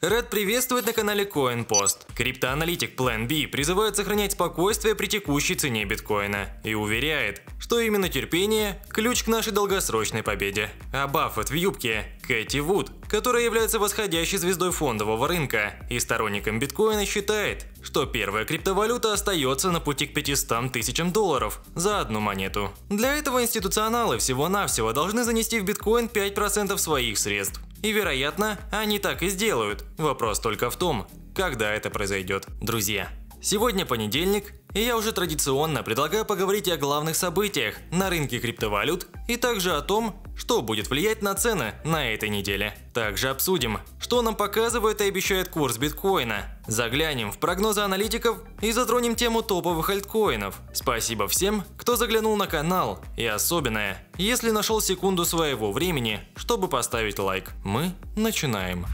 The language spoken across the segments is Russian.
Рад приветствовать на канале CoinPost. Криптоаналитик Plan B призывает сохранять спокойствие при текущей цене биткоина и уверяет, что именно терпение – ключ к нашей долгосрочной победе. А Баффет в юбке – Кэти Вуд, которая является восходящей звездой фондового рынка и сторонником биткоина считает, что первая криптовалюта остается на пути к 500 тысячам долларов за одну монету. Для этого институционалы всего-навсего должны занести в биткоин 5% своих средств. И, вероятно, они так и сделают. Вопрос только в том, когда это произойдет, друзья. Сегодня понедельник, и я уже традиционно предлагаю поговорить о главных событиях на рынке криптовалют и также о том, что будет влиять на цены на этой неделе. Также обсудим, что нам показывает и обещает курс биткоина. Заглянем в прогнозы аналитиков и затронем тему топовых альткоинов. Спасибо всем, кто заглянул на канал и особенное, если нашел секунду своего времени, чтобы поставить лайк. Мы начинаем.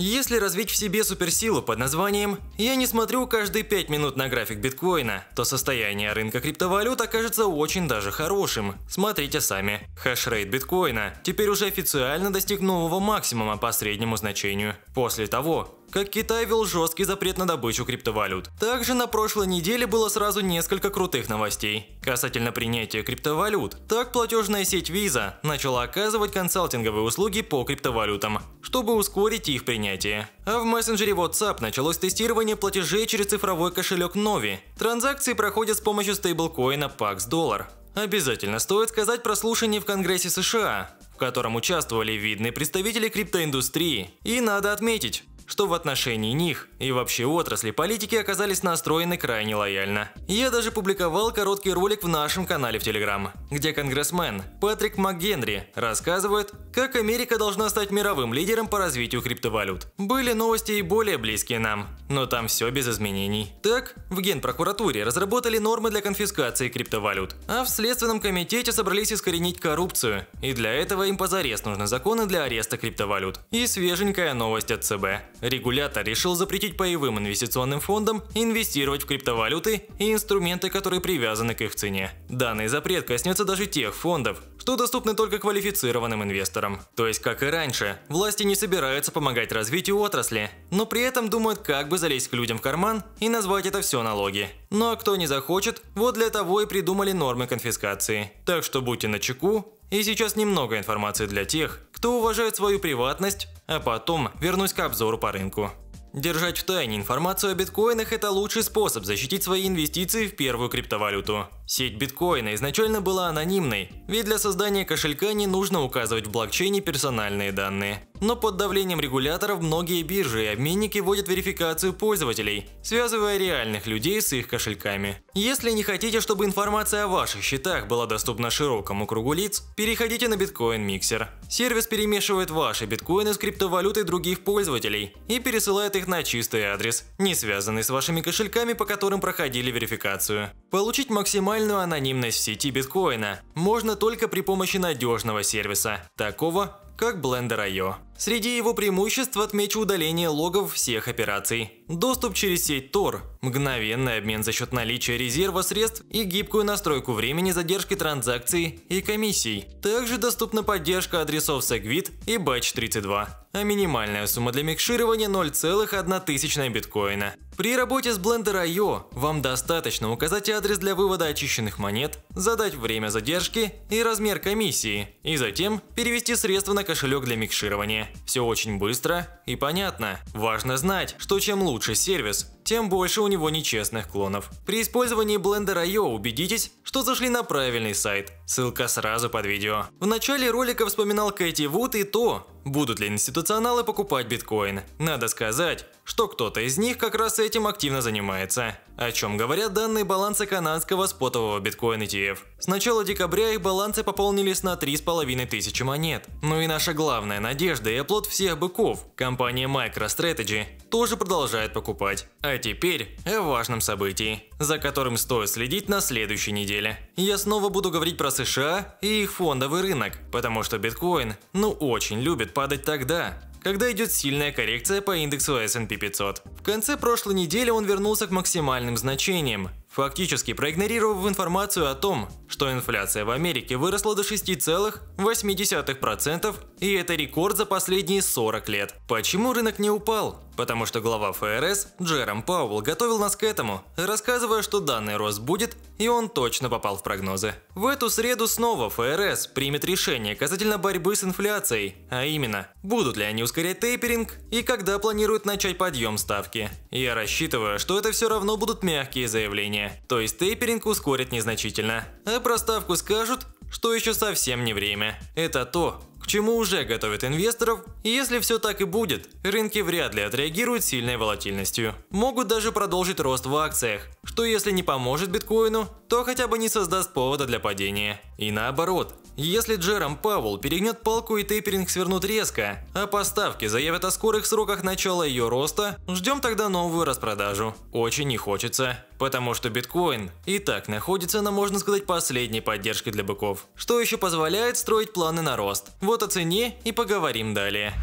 Если развить в себе суперсилу под названием «Я не смотрю каждые 5 минут на график биткоина», то состояние рынка криптовалют окажется очень даже хорошим. Смотрите сами. Хэшрейт биткоина теперь уже официально достиг нового максимума по среднему значению. После того, как Китай вел жесткий запрет на добычу криптовалют. Также на прошлой неделе было сразу несколько крутых новостей. Касательно принятия криптовалют, так платежная сеть Visa начала оказывать консалтинговые услуги по криптовалютам, чтобы ускорить их принятие. А в мессенджере WhatsApp началось тестирование платежей через цифровой кошелек Novi. Транзакции проходят с помощью стейблкоина pax Dollar. Обязательно стоит сказать про слушание в Конгрессе США, в котором участвовали видные представители криптоиндустрии. И надо отметить, что в отношении них и вообще отрасли политики оказались настроены крайне лояльно. Я даже публиковал короткий ролик в нашем канале в Телеграм, где конгрессмен Патрик МакГенри рассказывает как Америка должна стать мировым лидером по развитию криптовалют? Были новости и более близкие нам, но там все без изменений. Так, в Генпрокуратуре разработали нормы для конфискации криптовалют, а в Следственном комитете собрались искоренить коррупцию, и для этого им позарез нужны законы для ареста криптовалют. И свеженькая новость от ЦБ. Регулятор решил запретить паевым инвестиционным фондам инвестировать в криптовалюты и инструменты, которые привязаны к их цене. Данный запрет коснется даже тех фондов, что доступны только квалифицированным инвесторам. То есть, как и раньше, власти не собираются помогать развитию отрасли, но при этом думают, как бы залезть к людям в карман и назвать это все налоги. Ну а кто не захочет, вот для того и придумали нормы конфискации. Так что будьте начеку, и сейчас немного информации для тех, кто уважает свою приватность, а потом вернусь к обзору по рынку. Держать в тайне информацию о биткоинах – это лучший способ защитить свои инвестиции в первую криптовалюту. Сеть биткоина изначально была анонимной, ведь для создания кошелька не нужно указывать в блокчейне персональные данные. Но под давлением регуляторов многие биржи и обменники вводят верификацию пользователей, связывая реальных людей с их кошельками. Если не хотите, чтобы информация о ваших счетах была доступна широкому кругу лиц, переходите на Bitcoin Mixer. Сервис перемешивает ваши биткоины с криптовалютой других пользователей и пересылает их на чистый адрес, не связанный с вашими кошельками, по которым проходили верификацию. Получить максимально максимальную анонимность в сети биткоина можно только при помощи надежного сервиса, такого как Blender.io. Среди его преимуществ отмечу удаление логов всех операций, Доступ через сеть Tor, мгновенный обмен за счет наличия резерва средств и гибкую настройку времени задержки транзакций и комиссий. Также доступна поддержка адресов Segwit и Batch32, а минимальная сумма для микширования 0,001 биткоина. При работе с Blender IO вам достаточно указать адрес для вывода очищенных монет, задать время задержки и размер комиссии, и затем перевести средства на кошелек для микширования. Все очень быстро и понятно. Важно знать, что чем лучше лучший сервис тем больше у него нечестных клонов. При использовании Blender.io убедитесь, что зашли на правильный сайт. Ссылка сразу под видео. В начале ролика вспоминал Кэти Вуд и то, будут ли институционалы покупать биткоин. Надо сказать, что кто-то из них как раз этим активно занимается. О чем говорят данные баланса канадского спотового биткоин ETF. С начала декабря их балансы пополнились на 3,5 тысячи монет. Ну и наша главная надежда и оплот всех быков, компания MicroStrategy, тоже продолжает покупать. А теперь о важном событии, за которым стоит следить на следующей неделе. Я снова буду говорить про США и их фондовый рынок, потому что биткоин ну очень любит падать тогда, когда идет сильная коррекция по индексу S&P 500. В конце прошлой недели он вернулся к максимальным значениям Фактически проигнорировав информацию о том, что инфляция в Америке выросла до 6,8%, и это рекорд за последние 40 лет. Почему рынок не упал? Потому что глава ФРС Джером Пауэлл готовил нас к этому, рассказывая, что данный рост будет и он точно попал в прогнозы. В эту среду снова ФРС примет решение касательно борьбы с инфляцией, а именно, будут ли они ускорять тейперинг и когда планируют начать подъем ставки. Я рассчитываю, что это все равно будут мягкие заявления, то есть тейперинг ускорят незначительно. А про ставку скажут, что еще совсем не время. Это то, чему уже готовят инвесторов, и если все так и будет, рынки вряд ли отреагируют сильной волатильностью. Могут даже продолжить рост в акциях, что если не поможет биткоину, то хотя бы не создаст повода для падения. И наоборот, если Джером Павел перегнет палку и тейперинг свернут резко, а поставки заявят о скорых сроках начала ее роста, ждем тогда новую распродажу. Очень не хочется, потому что биткоин и так находится на, можно сказать, последней поддержке для быков, что еще позволяет строить планы на рост. Вот о цене и поговорим далее.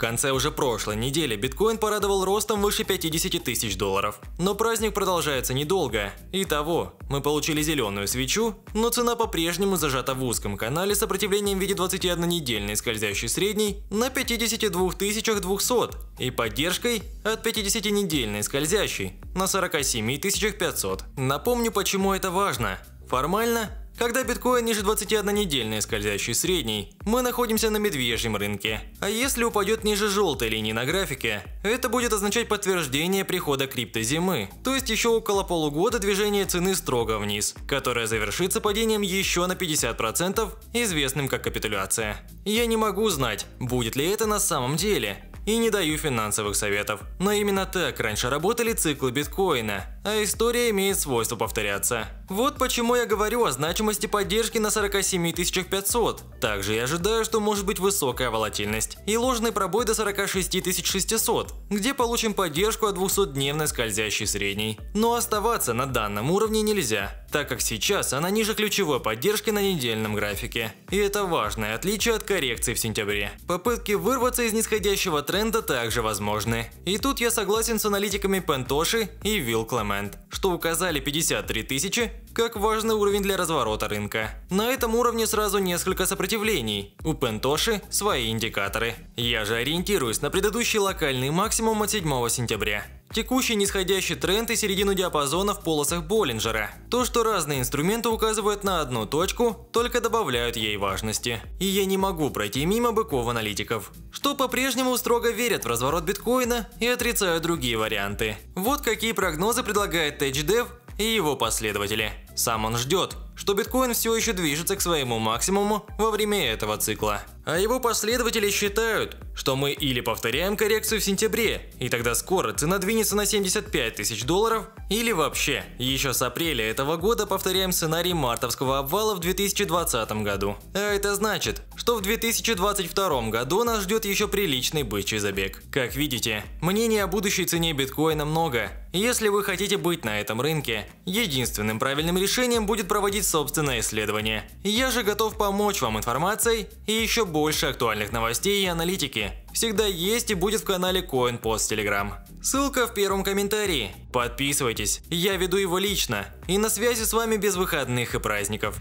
В конце уже прошлой недели биткоин порадовал ростом выше 50 тысяч долларов. Но праздник продолжается недолго. Итого, мы получили зеленую свечу, но цена по-прежнему зажата в узком канале с сопротивлением в виде 21-недельной скользящей средней на 52 200 и поддержкой от 50-недельной скользящей на 47 500. Напомню, почему это важно. Формально когда биткоин ниже 21-недельной скользящей средней, мы находимся на медвежьем рынке. А если упадет ниже желтой линии на графике, это будет означать подтверждение прихода криптозимы, то есть еще около полугода движения цены строго вниз, которое завершится падением еще на 50%, известным как капитуляция. Я не могу знать, будет ли это на самом деле, и не даю финансовых советов, но именно так раньше работали циклы биткоина а история имеет свойство повторяться. Вот почему я говорю о значимости поддержки на 47 500. Также я ожидаю, что может быть высокая волатильность и ложный пробой до 46 600, где получим поддержку от 200-дневной скользящей средней. Но оставаться на данном уровне нельзя, так как сейчас она ниже ключевой поддержки на недельном графике. И это важное отличие от коррекции в сентябре. Попытки вырваться из нисходящего тренда также возможны. И тут я согласен с аналитиками Пентоши и Вилклэм инструмент, что указали 53 тысячи как важный уровень для разворота рынка. На этом уровне сразу несколько сопротивлений. У Пентоши свои индикаторы. Я же ориентируюсь на предыдущий локальный максимум от 7 сентября. Текущий нисходящий тренд и середину диапазона в полосах Боллинджера. То, что разные инструменты указывают на одну точку, только добавляют ей важности. И я не могу пройти мимо быков-аналитиков, что по-прежнему строго верят в разворот биткоина и отрицают другие варианты. Вот какие прогнозы предлагает TechDev и его последователи. Сам он ждет, что биткоин все еще движется к своему максимуму во время этого цикла. А его последователи считают, что мы или повторяем коррекцию в сентябре, и тогда скоро цена двинется на 75 тысяч долларов, или вообще, еще с апреля этого года повторяем сценарий мартовского обвала в 2020 году. А это значит, что в 2022 году нас ждет еще приличный бычий забег. Как видите, мнений о будущей цене биткоина много. Если вы хотите быть на этом рынке, единственным правильным решением будет проводить собственное исследование. Я же готов помочь вам информацией и еще больше больше актуальных новостей и аналитики. Всегда есть и будет в канале CoinPost Telegram. Ссылка в первом комментарии. Подписывайтесь, я веду его лично и на связи с вами без выходных и праздников.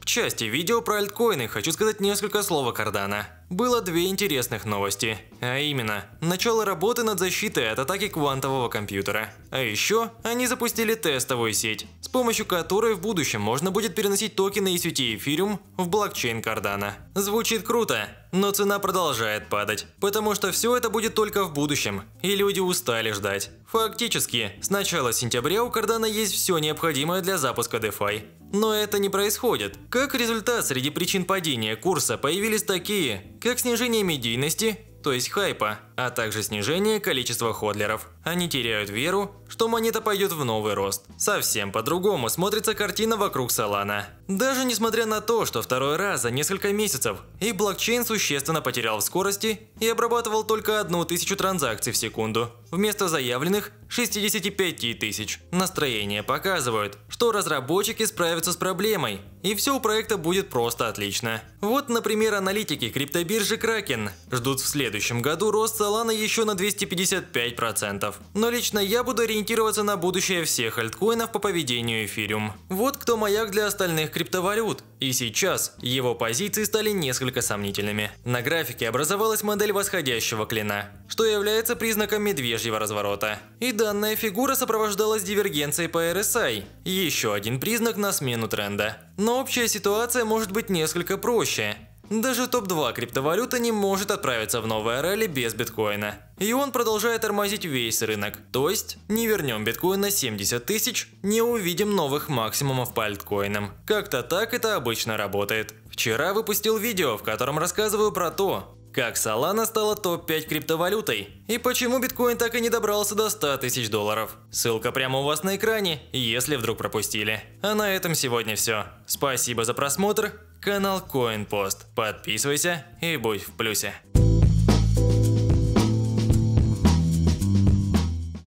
В части видео про альткоины хочу сказать несколько слов о Кардана было две интересных новости, а именно, начало работы над защитой от атаки квантового компьютера. А еще они запустили тестовую сеть, с помощью которой в будущем можно будет переносить токены из сети Ethereum в блокчейн Кардана. Звучит круто, но цена продолжает падать, потому что все это будет только в будущем, и люди устали ждать. Фактически, с начала сентября у Кардана есть все необходимое для запуска DeFi. Но это не происходит. Как результат, среди причин падения курса появились такие, как снижение медийности, то есть хайпа, а также снижение количества ходлеров. Они теряют веру, что монета пойдет в новый рост. Совсем по-другому смотрится картина вокруг Солана. Даже несмотря на то, что второй раз за несколько месяцев и блокчейн существенно потерял в скорости и обрабатывал только одну тысячу транзакций в секунду, вместо заявленных 65 тысяч. Настроения показывают, что разработчики справятся с проблемой, и все у проекта будет просто отлично. Вот, например, аналитики криптобиржи Kraken ждут в следующем году рост Solana еще на 255%. Но лично я буду ориентироваться на будущее всех альткоинов по поведению эфириум. Вот кто маяк для остальных криптовалют. И сейчас его позиции стали несколько сомнительными. На графике образовалась модель восходящего клина что является признаком медвежьего разворота. И данная фигура сопровождалась дивергенцией по RSI, еще один признак на смену тренда. Но общая ситуация может быть несколько проще. Даже топ-2 криптовалюта не может отправиться в новое ралли без биткоина. И он продолжает тормозить весь рынок. То есть, не вернем биткоин на 70 тысяч, не увидим новых максимумов по альткоинам. Как-то так это обычно работает. Вчера выпустил видео, в котором рассказываю про то, как Solana стала топ-5 криптовалютой? И почему биткоин так и не добрался до 100 тысяч долларов? Ссылка прямо у вас на экране, если вдруг пропустили. А на этом сегодня все. Спасибо за просмотр, канал CoinPost. Подписывайся и будь в плюсе.